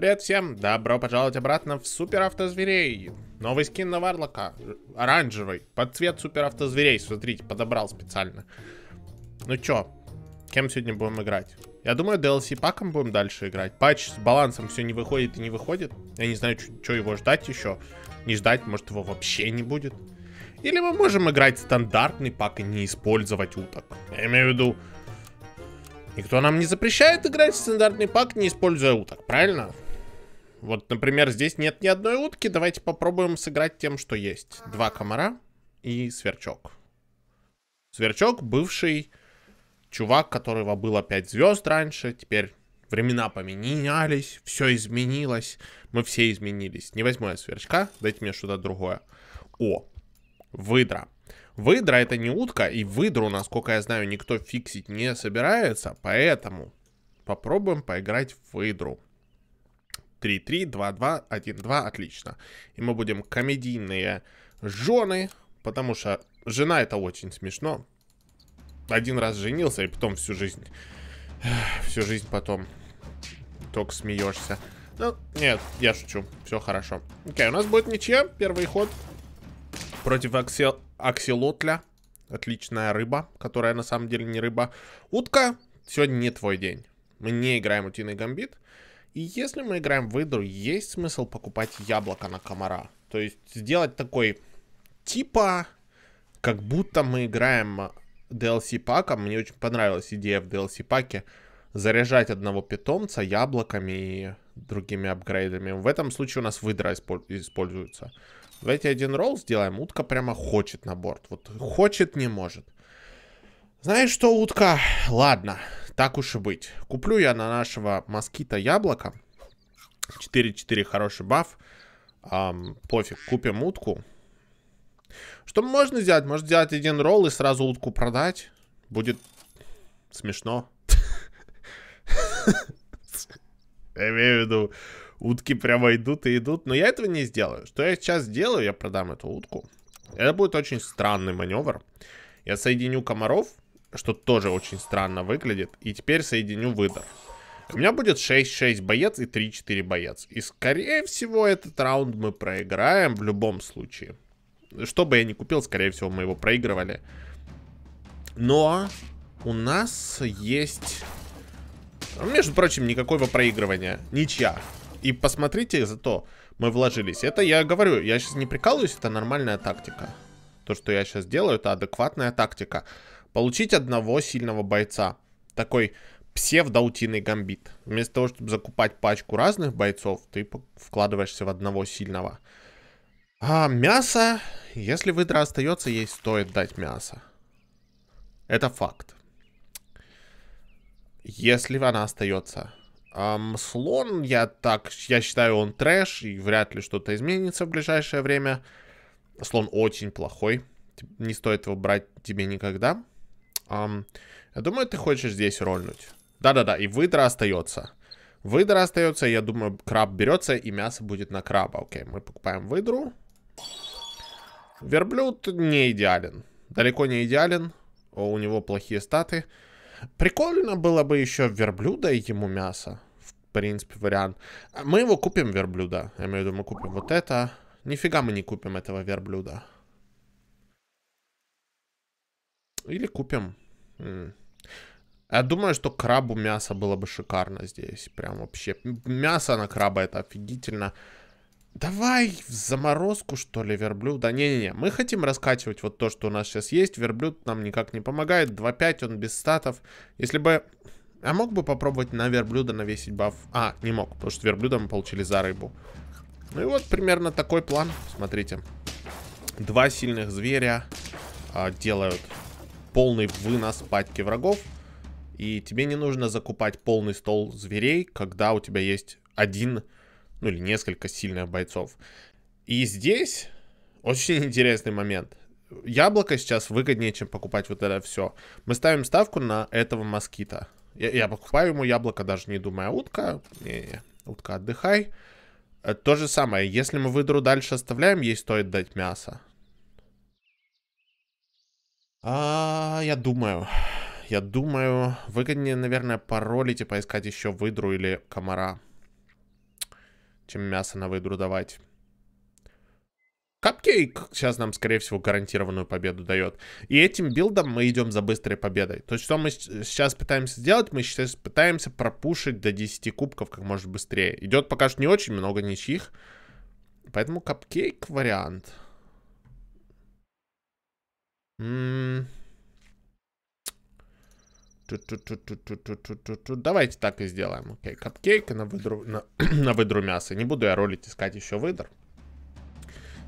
Привет всем, добро пожаловать обратно в Супер Автозверей. Новый скин на Варлока, оранжевый, под цвет Супер Автозверей, смотрите, подобрал специально. Ну чё, кем сегодня будем играть? Я думаю, DLC паком будем дальше играть. Патч с балансом все не выходит и не выходит. Я не знаю, что его ждать еще. Не ждать, может его вообще не будет. Или мы можем играть стандартный пак и не использовать уток. Я имею в виду, никто нам не запрещает играть в стандартный пак, не используя уток, правильно? Вот, например, здесь нет ни одной утки. Давайте попробуем сыграть тем, что есть. Два комара и сверчок. Сверчок бывший чувак, которого было 5 звезд раньше. Теперь времена поменялись, все изменилось. Мы все изменились. Не возьму я сверчка, дайте мне что-то другое. О, выдра. Выдра это не утка, и выдру, насколько я знаю, никто фиксить не собирается, поэтому попробуем поиграть в выдру. 3-3, 2-2, 1-2, отлично. И мы будем комедийные жены, потому что жена это очень смешно. Один раз женился, и потом всю жизнь, всю жизнь потом только смеешься. Ну, нет, я шучу, все хорошо. Окей, okay, у нас будет ничья, первый ход против аксел... аксилотля Отличная рыба, которая на самом деле не рыба. Утка, сегодня не твой день. Мы не играем утиный гамбит. И если мы играем в игру, есть смысл покупать яблоко на комара. То есть сделать такой, типа, как будто мы играем DLC паком. Мне очень понравилась идея в DLC паке заряжать одного питомца яблоками и другими апгрейдами. В этом случае у нас выдра используется. Давайте один ролл сделаем. Утка прямо хочет на борт. Вот хочет, не может. Знаешь что, утка? Ладно, так уж и быть. Куплю я на нашего москита яблоко. 4-4 хороший баф. Эм, пофиг, купим утку. Что можно сделать? Можно сделать один ролл и сразу утку продать. Будет смешно. Я имею в виду, утки прямо идут и идут. Но я этого не сделаю. Что я сейчас сделаю? Я продам эту утку. Это будет очень странный маневр. Я соединю комаров что тоже очень странно выглядит. И теперь соединю выдор. У меня будет 6-6 боец и 3-4 боец. И скорее всего этот раунд мы проиграем в любом случае. Что бы я ни купил, скорее всего мы его проигрывали. Но у нас есть... Ну, между прочим, никакого проигрывания. Ничья. И посмотрите, зато мы вложились. Это я говорю, я сейчас не прикалываюсь, это нормальная тактика. То, что я сейчас делаю, это адекватная тактика. Получить одного сильного бойца. Такой псевдоутиный гамбит. Вместо того, чтобы закупать пачку разных бойцов, ты вкладываешься в одного сильного. А мясо, если выдра остается, ей стоит дать мясо. Это факт. Если она остается. Эм, слон, я так, я считаю, он трэш, и вряд ли что-то изменится в ближайшее время. Слон очень плохой. Не стоит его брать тебе никогда. Um, я думаю, ты хочешь здесь рольнуть. Да-да-да, и выдра остается. Выдра остается, я думаю, краб берется, и мясо будет на краба. Окей, мы покупаем выдру. Верблюд не идеален. Далеко не идеален. О, у него плохие статы. Прикольно было бы еще верблюда и ему мясо. В принципе, вариант. А мы его купим, верблюда. Я имею в виду, мы купим вот это. Нифига мы не купим этого верблюда. Или купим. Я думаю, что крабу мясо было бы шикарно здесь. Прям вообще. Мясо на краба это офигительно. Давай в заморозку, что ли, верблюда. Не-не-не, мы хотим раскачивать вот то, что у нас сейчас есть. Верблюд нам никак не помогает. 2-5, он без статов. Если бы... А мог бы попробовать на верблюда навесить баф? А, не мог, потому что верблюда мы получили за рыбу. Ну и вот примерно такой план. Смотрите. Два сильных зверя а, делают полный вынос патьки врагов. И тебе не нужно закупать полный стол зверей, когда у тебя есть один, ну или несколько сильных бойцов. И здесь очень интересный момент. Яблоко сейчас выгоднее, чем покупать вот это все. Мы ставим ставку на этого москита. Я, я покупаю ему яблоко, даже не думая, утка. Не-не, утка, отдыхай. Э, то же самое, если мы выдру дальше оставляем, ей стоит дать мясо. А, я думаю. Я думаю, выгоднее, наверное, паролить и поискать еще выдру или комара, чем мясо на выдру давать. Капкейк сейчас нам, скорее всего, гарантированную победу дает. И этим билдом мы идем за быстрой победой. То есть, что мы сейчас пытаемся сделать, мы сейчас пытаемся пропушить до 10 кубков как можно быстрее. Идет пока что не очень много ничьих. Поэтому капкейк вариант. Давайте так и сделаем. Окей, капкейк на выдру, на, на выдру мяса. Не буду я ролить искать еще выдр.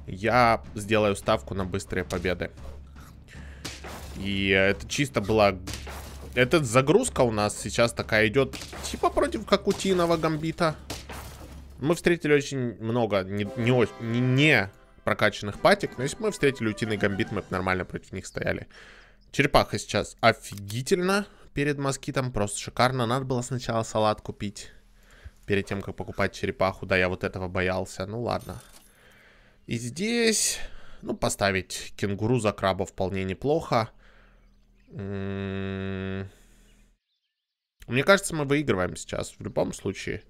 Я сделаю ставку на быстрые победы. И это чисто была... Эта загрузка у нас сейчас такая идет типа против как утиного гамбита. Мы встретили очень много не, не, не прокачанных патик. Но если бы мы встретили утиный гамбит, мы бы нормально против них стояли. Черепаха сейчас офигительно перед москитом. Просто шикарно. Надо было сначала салат купить. Перед тем, как покупать черепаху. Да, я вот этого боялся. Ну ладно. И здесь... Ну, поставить кенгуру за краба вполне неплохо. М-м-м. Мне кажется, мы выигрываем сейчас в любом случае.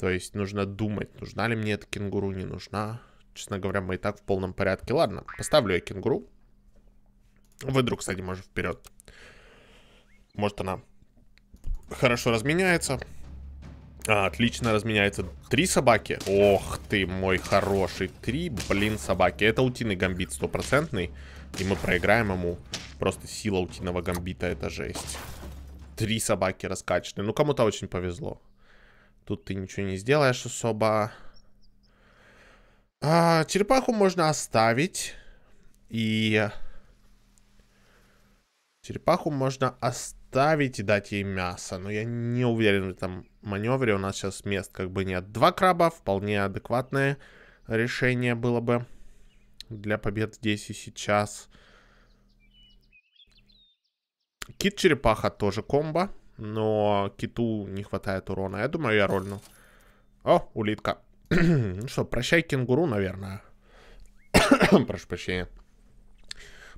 То есть нужно думать, нужна ли мне эта кенгуру, не нужна. Честно говоря, мы и так в полном порядке. Ладно, поставлю я кенгуру. Выдру, кстати, может, вперед. Может, она хорошо разменяется. А, отлично разменяется. Три собаки. Ох ты мой хороший. Три, блин, собаки. Это утиный гамбит стопроцентный. И мы проиграем ему. Просто сила утиного гамбита это жесть. Три собаки раскачаны. Ну, кому-то очень повезло. Тут ты ничего не сделаешь особо. А, черепаху можно оставить. И... Черепаху можно оставить и дать ей мясо. Но я не уверен в этом маневре. У нас сейчас мест как бы нет. Два краба. Вполне адекватное решение было бы. Для побед здесь и сейчас. Кит-черепаха тоже комбо. Но киту не хватает урона. Я думаю, я рольну. О, улитка ну что, прощай, кенгуру, наверное. Прошу прощения.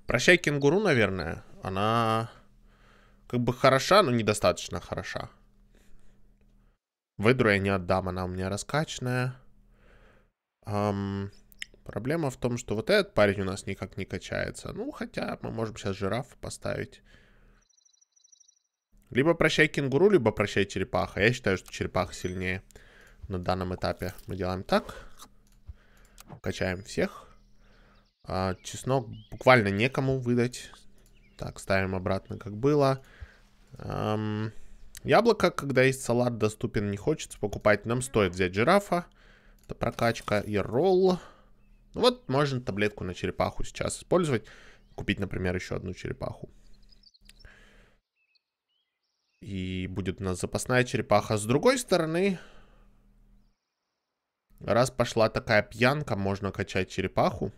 Прощай, кенгуру, наверное. Она как бы хороша, но недостаточно хороша. Выдру я не отдам, она у меня раскачанная. Эм, проблема в том, что вот этот парень у нас никак не качается. Ну, хотя мы можем сейчас жираф поставить. Либо прощай кенгуру, либо прощай черепаха. Я считаю, что черепаха сильнее на данном этапе мы делаем так. Качаем всех. А, чеснок буквально некому выдать. Так, ставим обратно, как было. Эм, яблоко, когда есть салат, доступен, не хочется покупать. Нам стоит взять жирафа. Это прокачка и ролл. Ну вот, можно таблетку на черепаху сейчас использовать. Купить, например, еще одну черепаху. И будет у нас запасная черепаха. С другой стороны, Раз пошла такая пьянка, можно качать черепаху.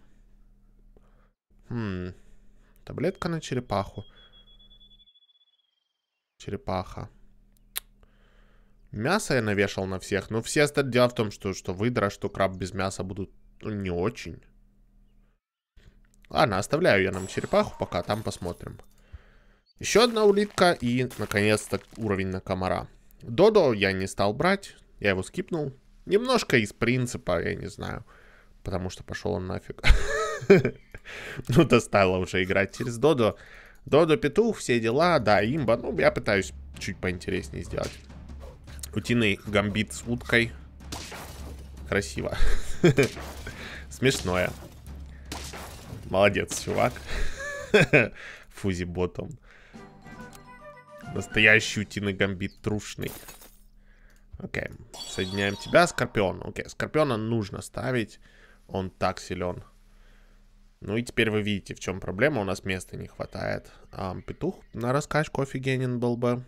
Хм. Таблетка на черепаху. Черепаха. Мясо я навешал на всех. Но все остальные... Дело в том, что, что выдра, что краб без мяса будут ну, не очень. Ладно, оставляю я нам черепаху пока. Там посмотрим. Еще одна улитка и, наконец-то, уровень на комара. Додо я не стал брать. Я его скипнул. Немножко из принципа, я не знаю. Потому что пошел он нафиг. Ну, достало уже играть через Додо. Додо Петух, все дела, да, имба. Ну, я пытаюсь чуть поинтереснее сделать. Утиный гамбит с уткой. Красиво. Смешное. Молодец, чувак. Фузи ботом. Настоящий утиный гамбит трушный. Окей. Соединяем тебя, Скорпион. Окей, Скорпиона нужно ставить. Он так силен. Ну и теперь вы видите, в чем проблема. У нас места не хватает. А, петух на раскачку офигенен был бы.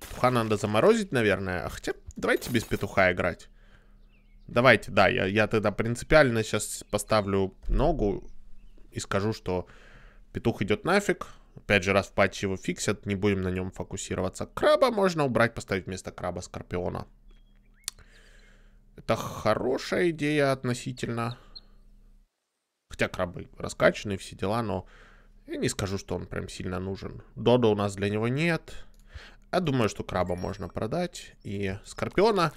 Петуха надо заморозить, наверное. А хотя давайте без петуха играть. Давайте, да, я, я тогда принципиально сейчас поставлю ногу и скажу, что петух идет нафиг. Опять же, раз в патче его фиксят, не будем на нем фокусироваться. Краба можно убрать, поставить вместо краба Скорпиона. Это хорошая идея относительно. Хотя крабы раскачаны, все дела, но я не скажу, что он прям сильно нужен. Дода у нас для него нет. Я думаю, что краба можно продать. И скорпиона...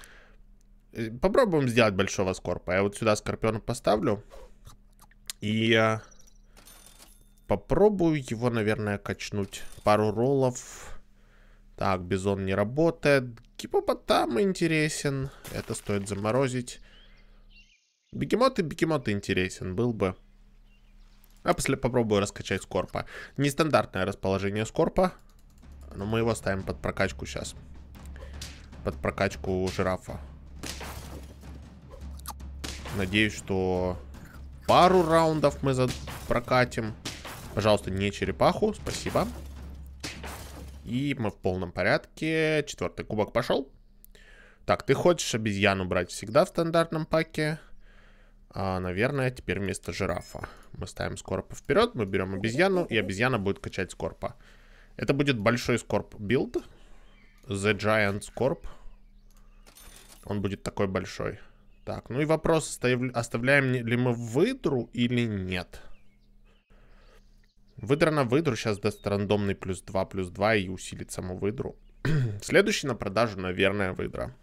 Э, попробуем сделать большого скорпа. Я вот сюда скорпиона поставлю. И э, попробую его, наверное, качнуть. Пару роллов. Так, бизон не работает. Гипопотам интересен. Это стоит заморозить. Бегемот и бегемот интересен был бы. А после попробую раскачать скорпа. Нестандартное расположение скорпа. Но мы его ставим под прокачку сейчас. Под прокачку жирафа. Надеюсь, что пару раундов мы прокатим. Пожалуйста, не черепаху, спасибо. И мы в полном порядке. Четвертый кубок пошел. Так, ты хочешь обезьяну брать всегда в стандартном паке? А, наверное, теперь вместо жирафа. Мы ставим скорпа вперед, мы берем обезьяну, и обезьяна будет качать скорпа. Это будет большой скорп билд. The Giant Scorp. Он будет такой большой. Так, ну и вопрос, оставляем ли мы выдру или нет. Выдра на выдру сейчас даст рандомный плюс 2, плюс 2 и усилит саму выдру. Следующий на продажу, наверное, выдра.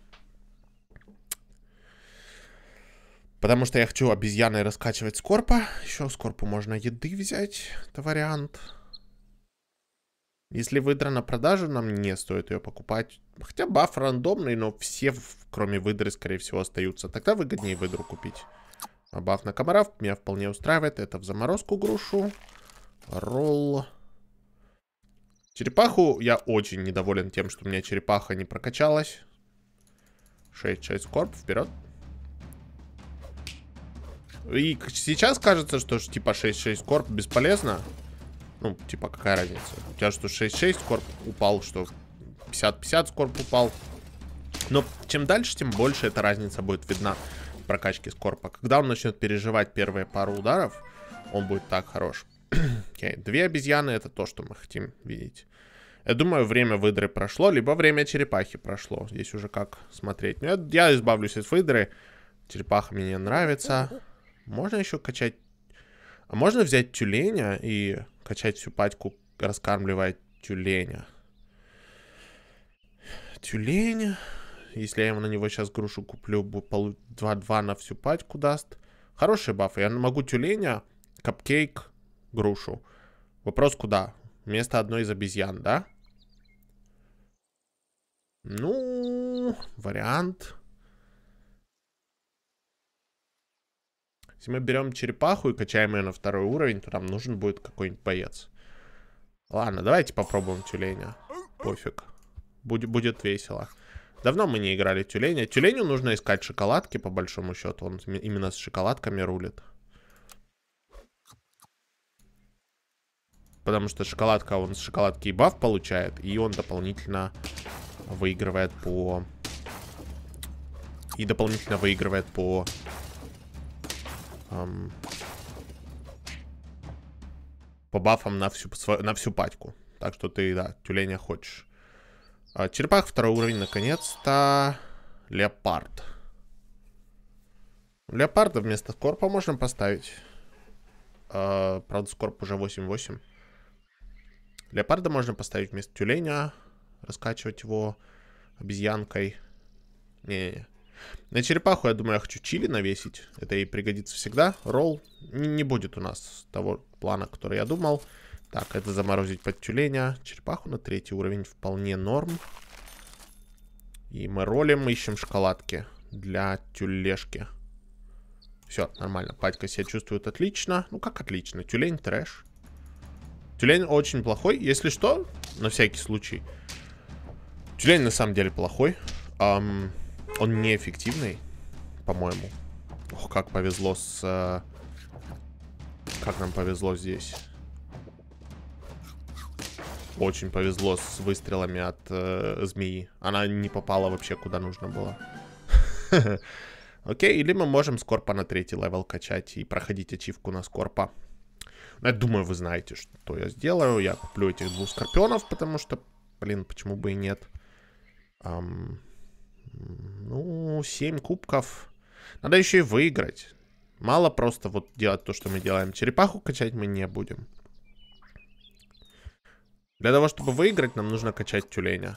Потому что я хочу обезьяной раскачивать скорпа. Еще скорпу можно еды взять. Это вариант. Если выдра на продажу, нам не стоит ее покупать. Хотя баф рандомный, но все, кроме выдры, скорее всего, остаются. Тогда выгоднее выдру купить. А баф на комаров меня вполне устраивает. Это в заморозку грушу. Ролл. Черепаху я очень недоволен тем, что у меня черепаха не прокачалась. 6 часть корп, вперед. И сейчас кажется, что типа 6-6 корп бесполезно. Ну, типа, какая разница? У тебя что 6-6 корп упал, что 50-50 скорб упал. Но чем дальше, тем больше эта разница будет видна в прокачке скорпа. Когда он начнет переживать первые пару ударов, он будет так хорош okay. две обезьяны это то, что мы хотим видеть. Я думаю, время выдры прошло, либо время черепахи прошло. Здесь уже как смотреть. Ну, я, я избавлюсь от выдры. Черепаха мне нравится. Можно еще качать... А можно взять тюленя и качать всю патьку, раскармливая тюленя? Тюленя. Если я на него сейчас грушу куплю, 2-2 на всю патьку даст. Хороший баф. Я могу тюленя, капкейк, грушу. Вопрос куда? Вместо одной из обезьян, да? Ну, вариант. Если мы берем черепаху и качаем ее на второй уровень, то нам нужен будет какой-нибудь боец. Ладно, давайте попробуем тюленя. Пофиг. Будет, будет весело. Давно мы не играли тюленя. Тюленю нужно искать шоколадки, по большому счету. Он именно с шоколадками рулит. Потому что шоколадка, он с шоколадки и баф получает. И он дополнительно выигрывает по... И дополнительно выигрывает по... Эм, по бафам на всю, на всю пачку. Так что ты, да, тюленя хочешь. А, черепах второй уровень, наконец-то. Леопард. Леопарда вместо Скорпа можно поставить. А, правда, Скорп уже 8-8. Леопарда можно поставить вместо тюленя, раскачивать его обезьянкой. Не-не-не. На черепаху, я думаю, я хочу чили навесить. Это ей пригодится всегда. Ролл не будет у нас того плана, который я думал. Так, это заморозить под тюленя. Черепаху на третий уровень вполне норм. И мы ролим, ищем шоколадки для тюлешки. Все, нормально. Патька себя чувствует отлично. Ну как отлично? Тюлень трэш. Тюлень очень плохой. Если что, на всякий случай. Тюлень на самом деле плохой. Эм, он неэффективный, по-моему. Ох, как повезло с... Э, как нам повезло здесь. Очень повезло с выстрелами от э, змеи. Она не попала вообще куда нужно было. Окей, или мы можем скорпа на третий левел качать и проходить ачивку на скорпа. Я думаю, вы знаете, что я сделаю. Я куплю этих двух скорпионов, потому что, блин, почему бы и нет. Эм, ну, 7 кубков. Надо еще и выиграть. Мало просто вот делать то, что мы делаем. Черепаху качать мы не будем. Для того, чтобы выиграть, нам нужно качать тюленя.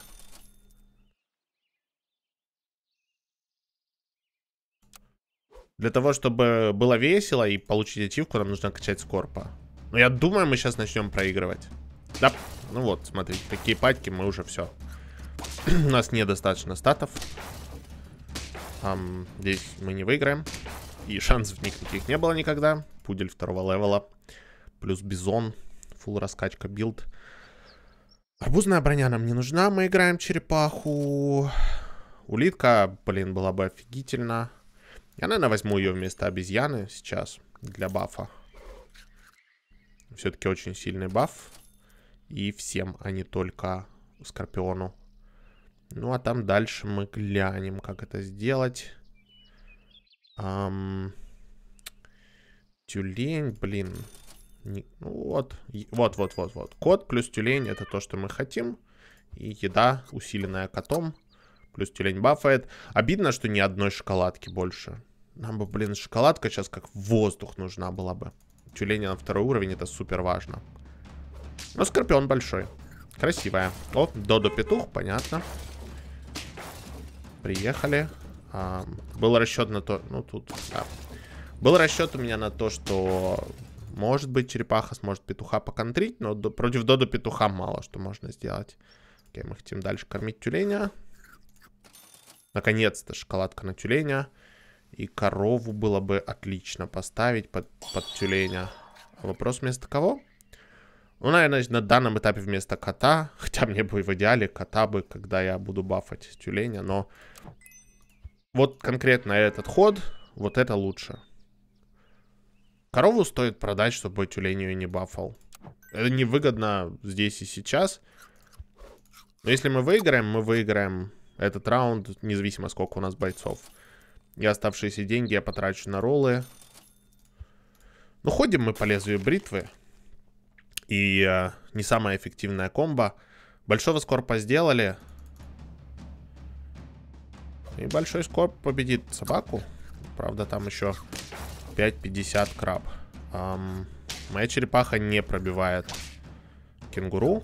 Для того, чтобы было весело и получить ачивку, нам нужно качать скорпа. Но ну, я думаю, мы сейчас начнем проигрывать. Да, ну вот, смотрите, такие патьки мы уже все. У нас недостаточно статов. Um, здесь мы не выиграем. И шансов никаких не было никогда. Пудель второго левела. Плюс бизон. Фул раскачка билд. Арбузная броня нам не нужна. Мы играем черепаху. Улитка, блин, была бы офигительно. Я, наверное, возьму ее вместо обезьяны сейчас для бафа. Все-таки очень сильный баф. И всем, а не только Скорпиону. Ну, а там дальше мы глянем, как это сделать. Эм... Тюлень, блин. Не... Ну, вот, вот, вот, вот, вот. Кот плюс тюлень это то, что мы хотим. И еда, усиленная котом. Плюс тюлень бафает. Обидно, что ни одной шоколадки больше. Нам бы, блин, шоколадка сейчас как воздух нужна была бы. Тюленя на второй уровень, это супер важно. Но скорпион большой. Красивая. О, Додо-петух, понятно. Приехали. А, был расчет на то... Ну, тут... Да. Был расчет у меня на то, что... Может быть, черепаха сможет петуха поконтрить, но до... против Додо-петуха мало что можно сделать. Окей, мы хотим дальше кормить тюленя. Наконец-то шоколадка на тюленя. И корову было бы отлично поставить под, под тюленя. А вопрос вместо кого? Ну, наверное, на данном этапе вместо кота. Хотя мне бы в идеале кота бы, когда я буду бафать тюленя. Но вот конкретно этот ход, вот это лучше. Корову стоит продать, чтобы тюлень ее не бафал. Это невыгодно здесь и сейчас. Но если мы выиграем, мы выиграем этот раунд, независимо сколько у нас бойцов. И оставшиеся деньги я потрачу на роллы. Ну, ходим мы по лезвию бритвы. И э, не самая эффективная комба. Большого скорпа сделали. И большой скорп победит собаку. Правда, там еще 5.50 краб. Эм, моя черепаха не пробивает кенгуру.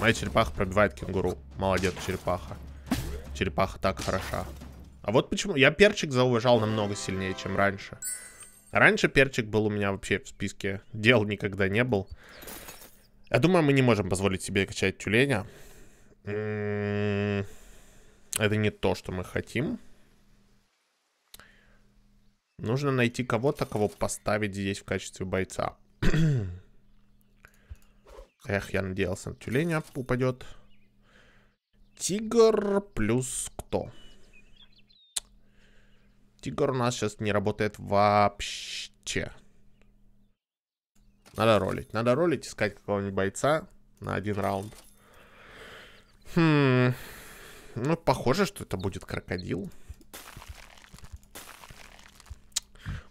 Моя черепаха пробивает кенгуру. Молодец, черепаха. Черепаха так хороша. А вот почему... Я перчик зауважал намного сильнее, чем раньше. Раньше перчик был у меня вообще в списке. Дел никогда не был. Я думаю, мы не можем позволить себе качать тюленя. М-м-м, это не то, что мы хотим. Нужно найти кого-то, кого поставить здесь в качестве бойца. Эх, я надеялся, на тюленя упадет. Тигр плюс кто? Тигр у нас сейчас не работает вообще. Надо ролить. Надо ролить, искать какого-нибудь бойца на один раунд. Хм. Ну, похоже, что это будет крокодил.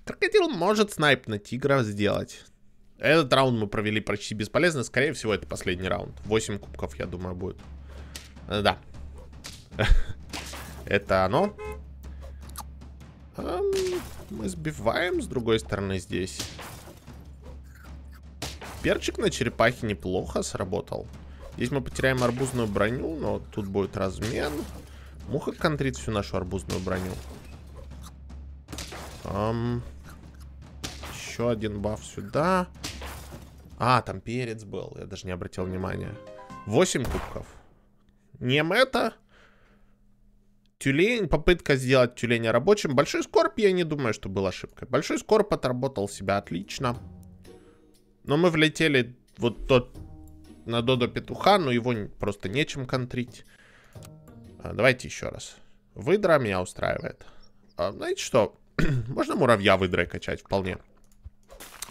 Крокодил может снайп на тигра сделать. Этот раунд мы провели почти бесполезно. Скорее всего, это последний раунд. 8 кубков, я думаю, будет. Э, да. Это оно. А, мы сбиваем с другой стороны здесь. Перчик на черепахе неплохо сработал. Здесь мы потеряем арбузную броню, но тут будет размен. Муха контрит всю нашу арбузную броню. Эм, еще один баф сюда. А, там перец был, я даже не обратил внимания. 8 кубков. Не это, тюлень, попытка сделать тюленя рабочим. Большой скорб, я не думаю, что был ошибкой. Большой скорб отработал себя отлично. Но мы влетели вот тот на Додо Петуха, но его просто нечем контрить. А, давайте еще раз. Выдра меня устраивает. А, знаете что? Можно муравья выдрой качать вполне.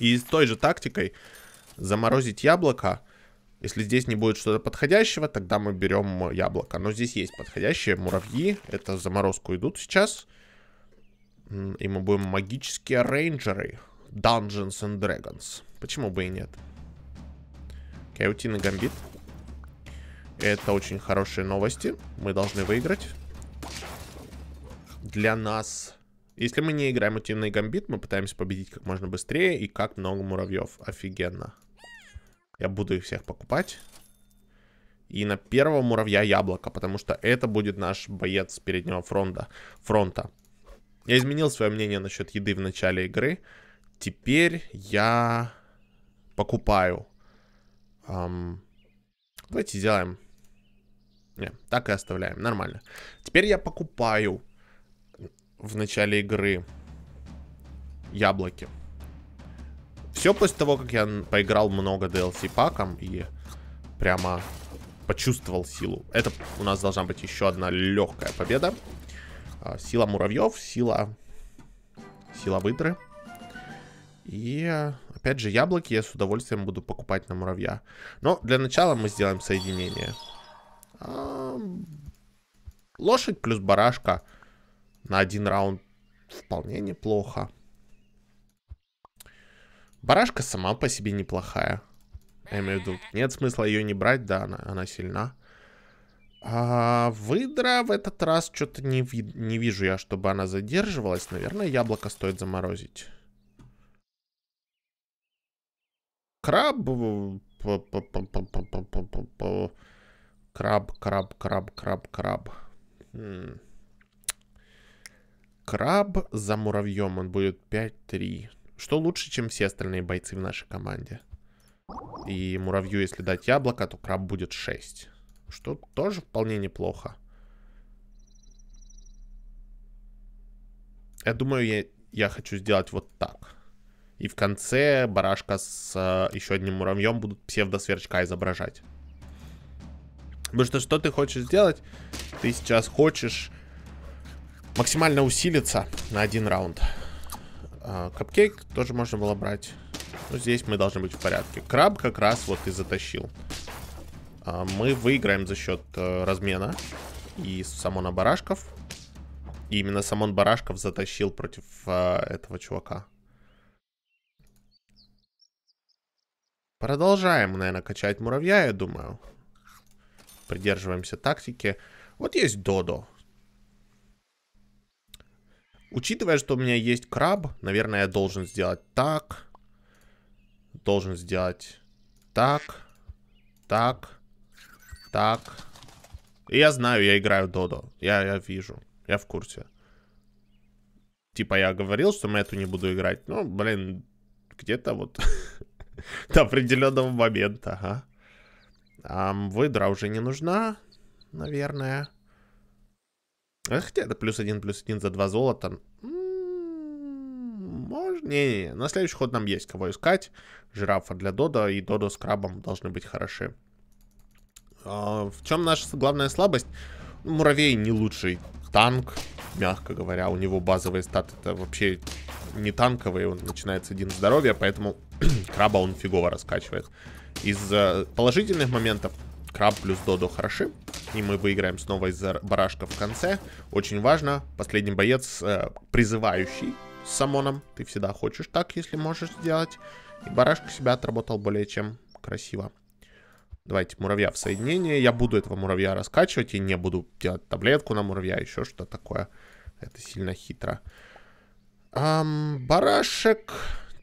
И с той же тактикой заморозить яблоко если здесь не будет что-то подходящего, тогда мы берем яблоко. Но здесь есть подходящие муравьи. Это в заморозку идут сейчас. И мы будем магические рейнджеры. Dungeons and Dragons. Почему бы и нет? Каутин и Гамбит. Это очень хорошие новости. Мы должны выиграть. Для нас... Если мы не играем утиный гамбит, мы пытаемся победить как можно быстрее и как много муравьев. Офигенно. Я буду их всех покупать. И на первого муравья яблоко, потому что это будет наш боец переднего фронта. фронта. Я изменил свое мнение насчет еды в начале игры. Теперь я покупаю. Эм, давайте сделаем. Не, так и оставляем. Нормально. Теперь я покупаю в начале игры яблоки. Все после того, как я поиграл много DLC паком и прямо почувствовал силу. Это у нас должна быть еще одна легкая победа. А, сила муравьев, сила... Сила выдры. И опять же яблоки я с удовольствием буду покупать на муравья. Но для начала мы сделаем соединение. Лошадь плюс барашка на один раунд вполне неплохо. Барашка сама по себе неплохая. Я имею в виду, нет смысла ее не брать, да, она, она сильна. А выдра в этот раз что-то не, ви не вижу я, чтобы она задерживалась. Наверное, яблоко стоит заморозить. Краб... Краб, краб, краб, краб, краб. Краб за муравьем, он будет 5-3. Что лучше, чем все остальные бойцы в нашей команде. И муравью, если дать яблоко, то краб будет 6. Что тоже вполне неплохо. Я думаю, я, я хочу сделать вот так. И в конце барашка с э, еще одним муравьем будут псевдосверчка изображать. Потому что что ты хочешь сделать? Ты сейчас хочешь максимально усилиться на один раунд капкейк тоже можно было брать. Но здесь мы должны быть в порядке. Краб как раз вот и затащил. А, мы выиграем за счет э, размена и самона барашков. И именно самон барашков затащил против а, этого чувака. Продолжаем, наверное, качать муравья, я думаю. Придерживаемся тактики. Вот есть Додо. Учитывая, что у меня есть краб, наверное, я должен сделать так. Должен сделать так, так, так. И я знаю, я играю Додо. Я, я вижу, я в курсе. Типа я говорил, что Мэту не буду играть. Ну, блин, где-то вот до определенного момента, ага. выдра уже не нужна, наверное. А хотя это плюс один, плюс один за два золота. М-м-м, можно. Не, не, на следующий ход нам есть кого искать. Жирафа для Дода и Додо с крабом должны быть хороши. А, в чем наша главная слабость? Ну, муравей не лучший танк, мягко говоря. У него базовые статы это вообще не танковые. Он начинается один здоровья, поэтому краба он фигово раскачивает. Из положительных моментов краб плюс Додо хороши и мы выиграем снова из-за барашка в конце. Очень важно, последний боец э, призывающий с самоном. Ты всегда хочешь так, если можешь сделать. И барашка себя отработал более чем красиво. Давайте муравья в соединение. Я буду этого муравья раскачивать и не буду делать таблетку на муравья, еще что такое. Это сильно хитро. Эм, барашек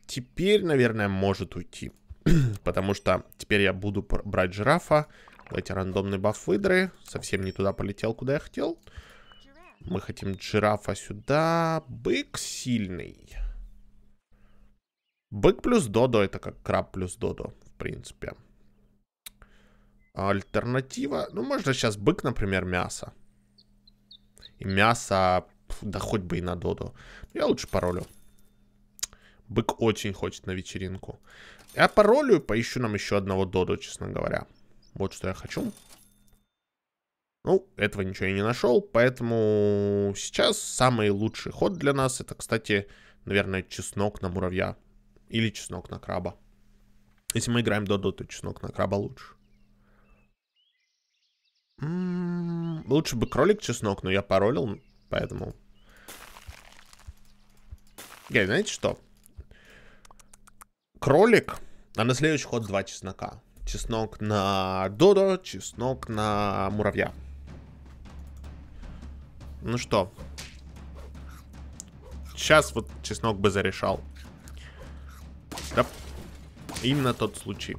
теперь, наверное, может уйти. Потому что теперь я буду брать жирафа эти рандомные баф выдры. Совсем не туда полетел, куда я хотел. Мы хотим джирафа сюда. Бык сильный. Бык плюс додо, это как краб плюс додо, в принципе. Альтернатива. Ну, можно сейчас бык, например, мясо. И мясо, да хоть бы и на додо. Я лучше паролю. Бык очень хочет на вечеринку. Я паролю и поищу нам еще одного додо, честно говоря. Вот что я хочу. Ну, этого ничего я не нашел, поэтому сейчас самый лучший ход для нас, это, кстати, наверное, чеснок на муравья или чеснок на краба. Если мы играем Додо, то чеснок на краба лучше. М м-м-м, -м лучше бы кролик-чеснок, но я паролил, поэтому... Гей, знаете что? Кролик, а на следующий ход два чеснока. Чеснок на Додо, чеснок на Муравья. Ну что. Сейчас вот чеснок бы зарешал. Да. Именно тот случай.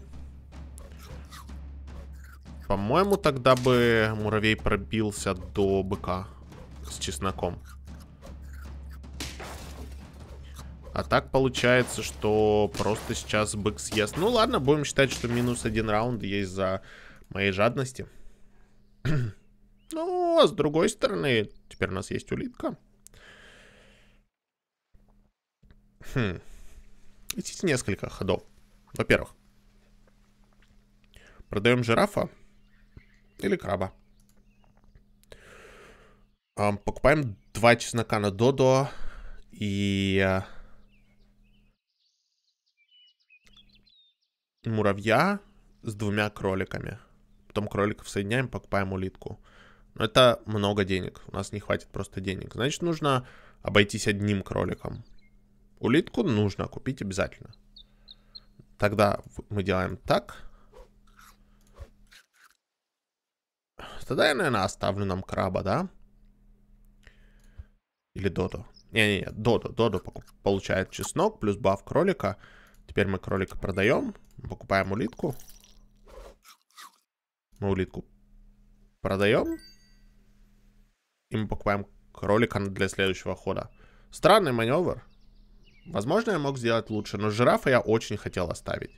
По-моему, тогда бы муравей пробился до быка с чесноком. А так получается, что просто сейчас бык съест. Ну ладно, будем считать, что минус один раунд есть за моей жадности. ну, а с другой стороны, теперь у нас есть улитка. Хм. Есть несколько ходов. Во-первых, продаем жирафа или краба. Покупаем два чеснока на Додо и а, муравья с двумя кроликами. Потом кроликов соединяем, покупаем улитку. Но это много денег. У нас не хватит просто денег. Значит, нужно обойтись одним кроликом. Улитку нужно купить обязательно. Тогда мы делаем так. Тогда я, наверное, оставлю нам краба, да? Или доду? Не-не-не, доду. Додо получает чеснок плюс баф кролика. Теперь мы кролика продаем. Покупаем улитку. Мы улитку продаем. И мы покупаем кролика для следующего хода. Странный маневр. Возможно, я мог сделать лучше, но жирафа я очень хотел оставить.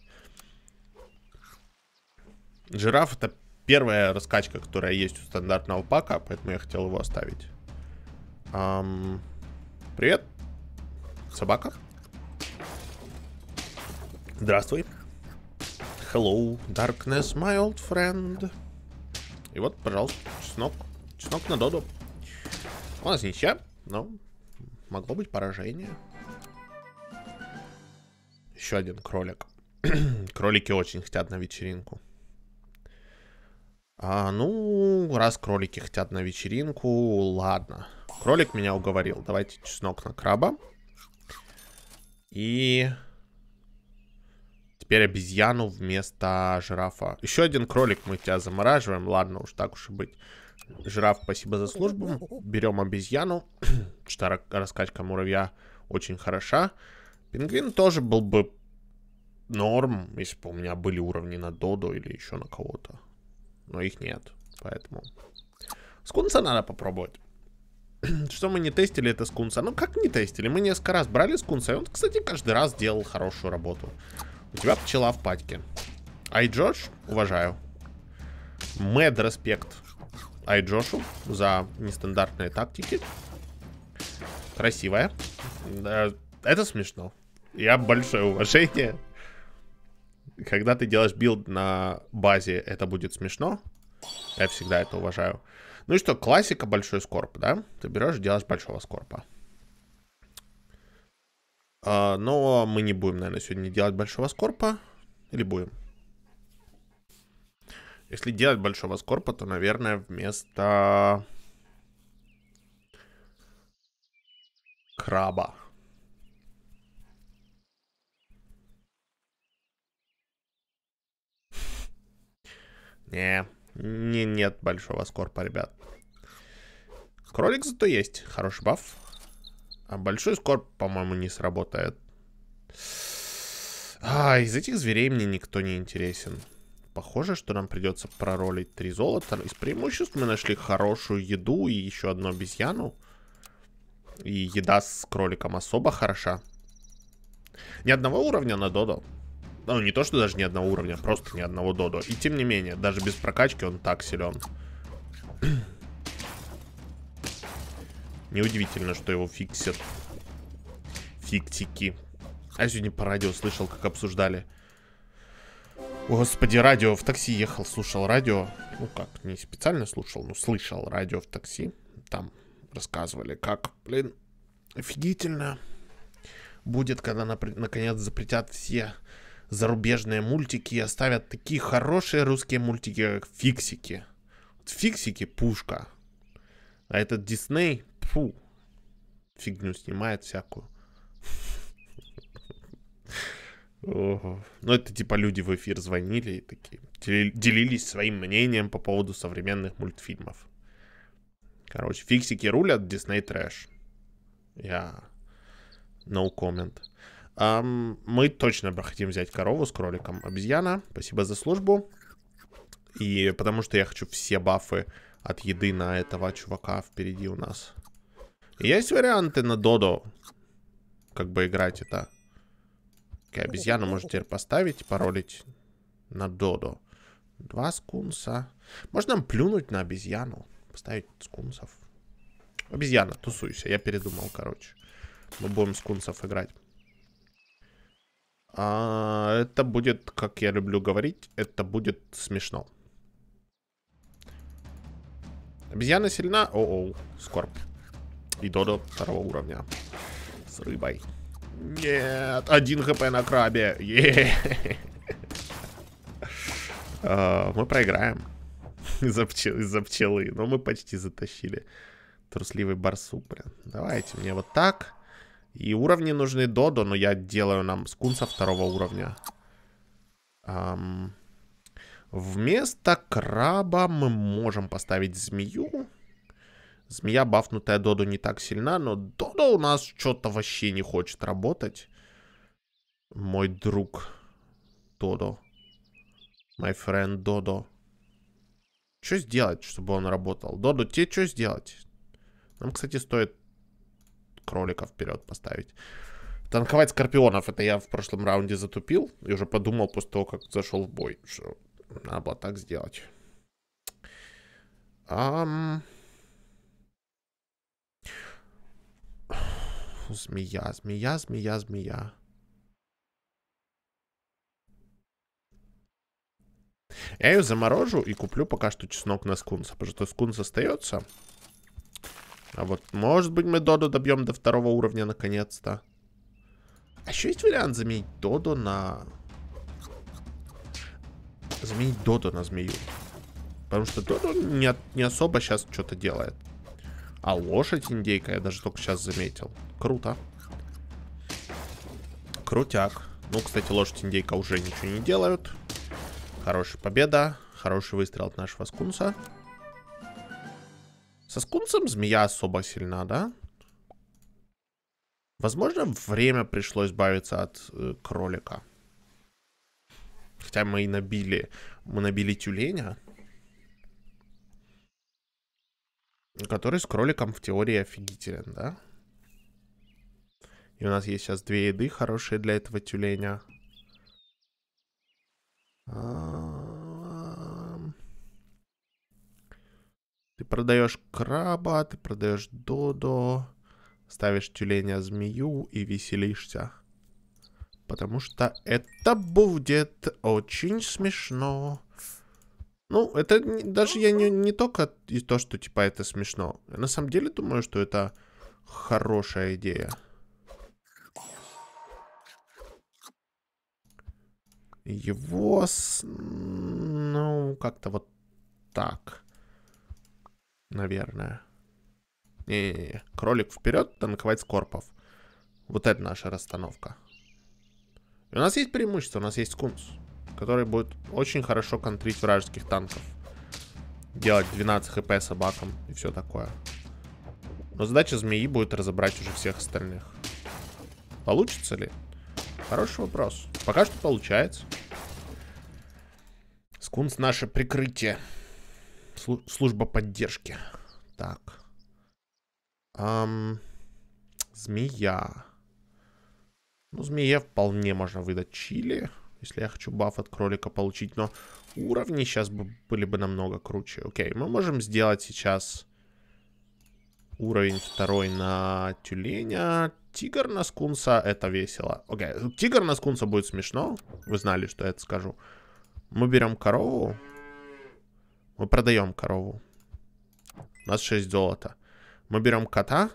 Жираф это первая раскачка, которая есть у стандартного пака, поэтому я хотел его оставить. Эм... Привет, собака. Здравствуй. Hello, darkness, my old friend. И вот, пожалуйста, чеснок. Чеснок на Доду. У нас ничья, но могло быть поражение. Еще один кролик. кролики очень хотят на вечеринку. А, ну, раз кролики хотят на вечеринку, ладно. Кролик меня уговорил. Давайте чеснок на краба. И Теперь обезьяну вместо жирафа. Еще один кролик мы тебя замораживаем. Ладно, уж так уж и быть. Жираф, спасибо за службу. Берем обезьяну. что раскачка муравья очень хороша. Пингвин тоже был бы норм, если бы у меня были уровни на Додо или еще на кого-то. Но их нет, поэтому... Скунса надо попробовать. Что мы не тестили, это скунса. Ну как не тестили? Мы несколько раз брали скунса, и он, кстати, каждый раз делал хорошую работу. У тебя пчела в патьке. Ай, Джош, уважаю. Мэд респект Ай Джошу за нестандартные тактики. Красивая. Да, это смешно. Я большое уважение. Когда ты делаешь билд на базе, это будет смешно. Я всегда это уважаю. Ну и что, классика большой скорб, да? Ты берешь, делаешь большого скорпа. А, но мы не будем, наверное, сегодня делать большого скорпа. Или будем? Если делать большого скорпа, то, наверное, вместо... Краба. Не, не, нет большого скорпа, ребят. Кролик зато есть. Хороший баф. А большой скорб, по-моему, не сработает. А, из этих зверей мне никто не интересен. Похоже, что нам придется проролить три золота. Из преимуществ мы нашли хорошую еду и еще одну обезьяну. И еда с кроликом особо хороша. Ни одного уровня на Додо. Ну, не то, что даже ни одного уровня, просто ни одного Додо. И тем не менее, даже без прокачки он так силен. Неудивительно, что его фиксят. Фиктики. А сегодня по радио слышал, как обсуждали. Господи, радио в такси ехал, слушал радио. Ну как, не специально слушал, но слышал радио в такси. Там рассказывали, как, блин, офигительно будет, когда наконец запретят все зарубежные мультики и оставят такие хорошие русские мультики, как фиксики. Вот фиксики пушка. А этот Дисней Фу. Фигню снимает всякую. Ну, это типа люди в эфир звонили и такие делились своим мнением по поводу современных мультфильмов. Короче, фиксики рулят, Дисней трэш. Я... No comment. Um, мы точно хотим взять корову с кроликом. Обезьяна, спасибо за службу. И потому что я хочу все бафы от еды на этого чувака впереди у нас. Есть варианты на Додо? Как бы играть это? Okay, обезьяну можно теперь поставить, паролить на Додо. Два скунса. Можно нам плюнуть на обезьяну. Поставить скунсов. Обезьяна, тусуйся. Я передумал, короче. Мы будем скунсов играть. А, это будет, как я люблю говорить, это будет смешно. Обезьяна сильна? О-оу, скорбь и Додо второго уровня. С рыбой. Нет, один хп на крабе. А, мы проиграем. Из-за пчелы. Но мы почти затащили. Трусливый барсук, блин. Давайте мне вот так. И уровни нужны Додо, но я делаю нам скунса второго уровня. Вместо краба мы можем поставить змею. Змея, бафнутая Додо, не так сильна, но Додо у нас что-то вообще не хочет работать. Мой друг Додо. My friend Додо. Что сделать, чтобы он работал? Додо, тебе что сделать? Нам, кстати, стоит кролика вперед поставить. Танковать скорпионов, это я в прошлом раунде затупил. И уже подумал после того, как зашел в бой, что надо было так сделать. Um... змея, змея, змея, змея. Я ее заморожу и куплю пока что чеснок на скунса, потому что скунс остается. А вот, может быть, мы Додо добьем до второго уровня наконец-то. А еще есть вариант заменить Додо на... Заменить Додо на змею. Потому что Додо не, не особо сейчас что-то делает. А лошадь индейка, я даже только сейчас заметил. Круто. Крутяк. Ну, кстати, лошадь индейка уже ничего не делают. Хорошая победа. Хороший выстрел от нашего скунса. Со скунсом змея особо сильна, да? Возможно, время пришло избавиться от э, кролика. Хотя мы и набили... Мы набили тюленя. который с кроликом в теории офигителен, да? И у нас есть сейчас две еды хорошие для этого тюленя. Ты продаешь краба, ты продаешь додо, ставишь тюленя змею и веселишься. Потому что это будет очень смешно. Ну, это даже я не, не только из то, что типа это смешно. Я на самом деле думаю, что это хорошая идея. Его, с... ну, как-то вот так, наверное. Не-не-не, кролик вперед, танковать скорпов. Вот это наша расстановка. И у нас есть преимущество, у нас есть кунс который будет очень хорошо контрить вражеских танков. Делать 12 хп собакам и все такое. Но задача змеи будет разобрать уже всех остальных. Получится ли? Хороший вопрос. Пока что получается. Скунс наше прикрытие. Слу служба поддержки. Так. Эм, змея. Ну, змея вполне можно выдать чили. Если я хочу баф от кролика получить. Но уровни сейчас были бы намного круче. Окей, мы можем сделать сейчас уровень второй на тюленя. Тигр на скунса, это весело. Окей, тигр на скунса будет смешно. Вы знали, что я это скажу. Мы берем корову. Мы продаем корову. У нас 6 золота. Мы берем кота.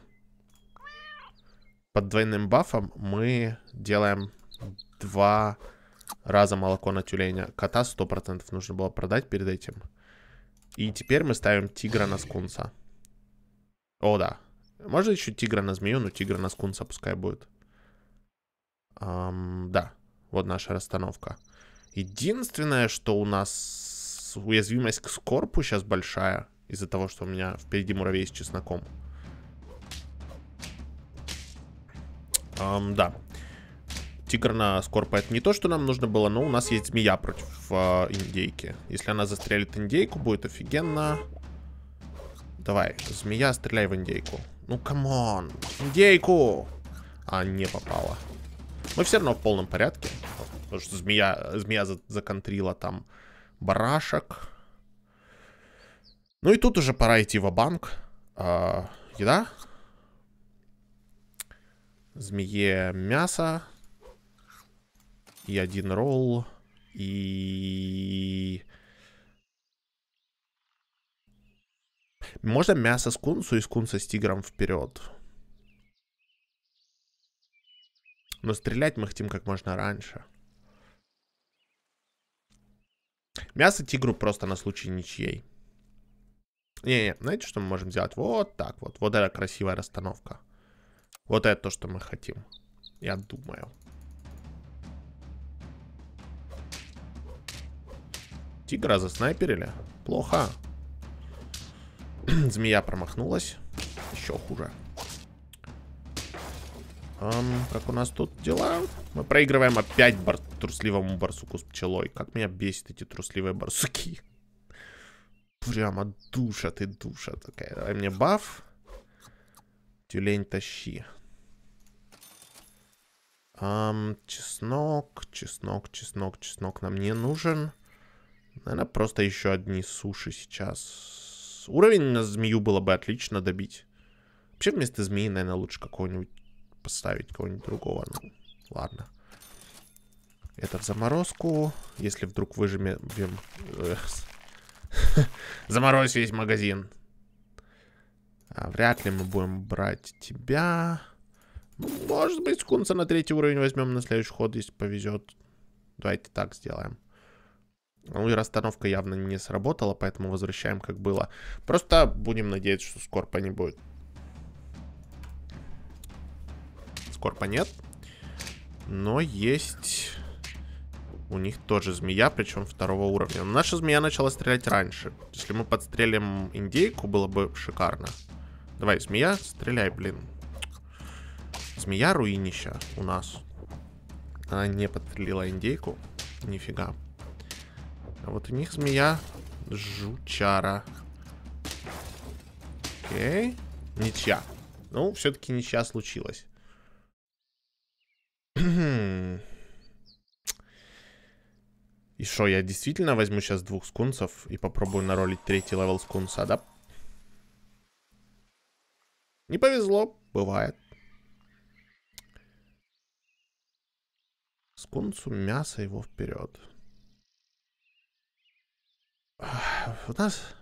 Под двойным бафом мы делаем 2 раза молоко на тюленя. Кота 100% нужно было продать перед этим. И теперь мы ставим тигра на скунса. О, да. Можно еще тигра на змею, но тигра на скунса пускай будет. Эм, да, вот наша расстановка. Единственное, что у нас уязвимость к скорпу сейчас большая. Из-за того, что у меня впереди муравей с чесноком. Эм, да. Тиграна Скорпа это не то, что нам нужно было, но у нас есть змея против э, индейки. Если она застрелит индейку, будет офигенно. Давай, змея, стреляй в индейку. Ну, камон. Индейку! А, не попала. Мы все равно в полном порядке. Потому что змея, змея законтрила там барашек. Ну и тут уже пора идти в банк а, Еда. Змее мясо и один ролл, и... Можно мясо с кунсу и скунса с тигром вперед. Но стрелять мы хотим как можно раньше. Мясо тигру просто на случай ничьей. Не-не, знаете, что мы можем сделать? Вот так вот. Вот это красивая расстановка. Вот это то, что мы хотим. Я думаю. Тигра заснайперили. Плохо. Змея промахнулась. Еще хуже. Эм, как у нас тут дела? Мы проигрываем опять бар трусливому барсуку с пчелой. Как меня бесит эти трусливые барсуки. Прямо душа ты душа Такая, давай мне баф. Тюлень тащи. Эм, чеснок, чеснок, чеснок, чеснок нам не нужен. Наверное, просто еще одни суши сейчас. Уровень на змею было бы отлично добить. Вообще вместо змеи, наверное, лучше какого-нибудь поставить, кого-нибудь другого. Ну, ладно. Это в заморозку. Если вдруг выжмем... Э, заморозь весь магазин. А, вряд ли мы будем брать тебя. Ну, может быть, скунса на третий уровень возьмем на следующий ход, если повезет. Давайте так сделаем. Ну и расстановка явно не сработала, поэтому возвращаем как было. Просто будем надеяться, что скорпа не будет. Скорпа нет. Но есть... У них тоже змея, причем второго уровня. Но наша змея начала стрелять раньше. Если мы подстрелим индейку, было бы шикарно. Давай, змея, стреляй, блин. Змея руинища у нас. Она не подстрелила индейку. Нифига. А вот у них змея жучара. Окей. Ничья. Ну, все-таки ничья случилась. И что, я действительно возьму сейчас двух скунсов и попробую наролить третий левел скунса, да? Не повезло, бывает. Скунсу мясо его вперед. У нас...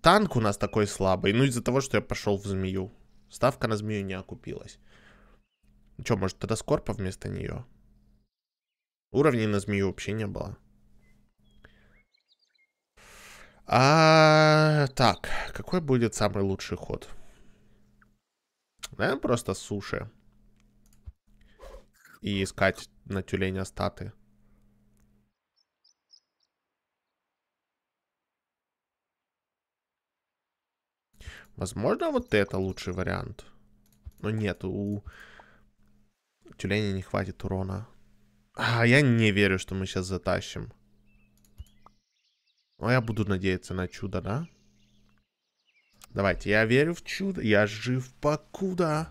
Танк у нас такой слабый. Ну, из-за того, что я пошел в змею. Ставка на змею не окупилась. Че, может, тогда Скорпа вместо нее? Уровней на змею вообще не было. А, так, какой будет самый лучший ход? Наверное, просто суши. И искать на тюленя статы. Возможно, вот это лучший вариант. Но нет, у тюленя не хватит урона. А, я не верю, что мы сейчас затащим. Но ну, я буду надеяться на чудо, да? Давайте, я верю в чудо, я жив покуда.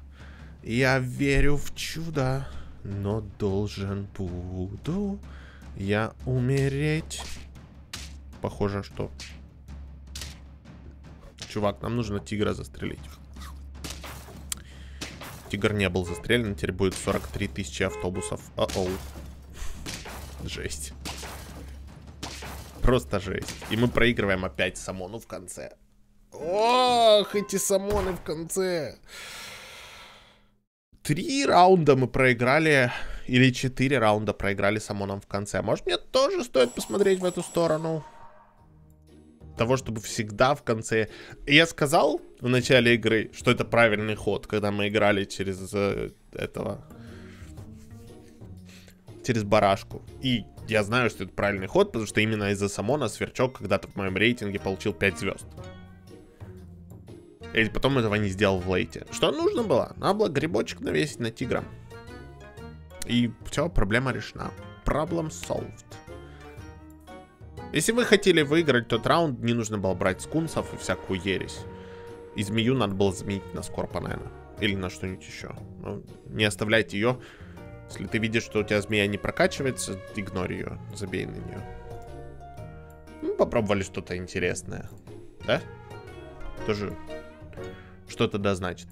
Я верю в чудо, но должен буду я умереть. Похоже, что чувак, нам нужно тигра застрелить. Тигр не был застрелен, теперь будет 43 тысячи автобусов. о Жесть. Просто жесть. И мы проигрываем опять Самону в конце. Ох, эти Самоны в конце. Три раунда мы проиграли, или четыре раунда проиграли Самоном в конце. А может, мне тоже стоит посмотреть в эту сторону? того, чтобы всегда в конце... Я сказал в начале игры, что это правильный ход, когда мы играли через э, этого... Через барашку. И я знаю, что это правильный ход, потому что именно из-за Самона Сверчок когда-то в моем рейтинге получил 5 звезд. И потом этого не сделал в лейте. Что нужно было? Надо было грибочек навесить на тигра. И все, проблема решена. Problem solved. Если вы хотели выиграть тот раунд, не нужно было брать скунсов и всякую ересь. И змею надо было заменить на скорпа, наверное. Или на что-нибудь еще. Ну, не оставляйте ее. Если ты видишь, что у тебя змея не прокачивается, игнори ее, забей на нее. Ну, попробовали что-то интересное. Да? Тоже что-то да значит.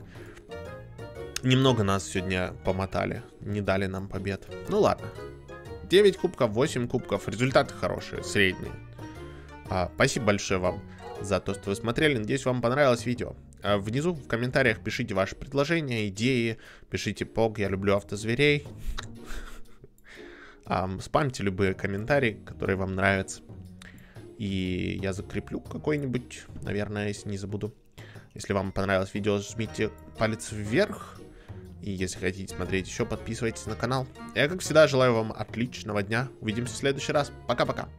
Немного нас сегодня помотали, не дали нам побед. Ну ладно, 9 кубков, 8 кубков. Результаты хорошие, средние. А, спасибо большое вам за то, что вы смотрели. Надеюсь, вам понравилось видео. А внизу в комментариях пишите ваши предложения, идеи. Пишите «Пог, я люблю автозверей». А, спамьте любые комментарии, которые вам нравятся. И я закреплю какой-нибудь, наверное, если не забуду. Если вам понравилось видео, жмите палец вверх и если хотите смотреть еще, подписывайтесь на канал. Я, как всегда, желаю вам отличного дня. Увидимся в следующий раз. Пока-пока.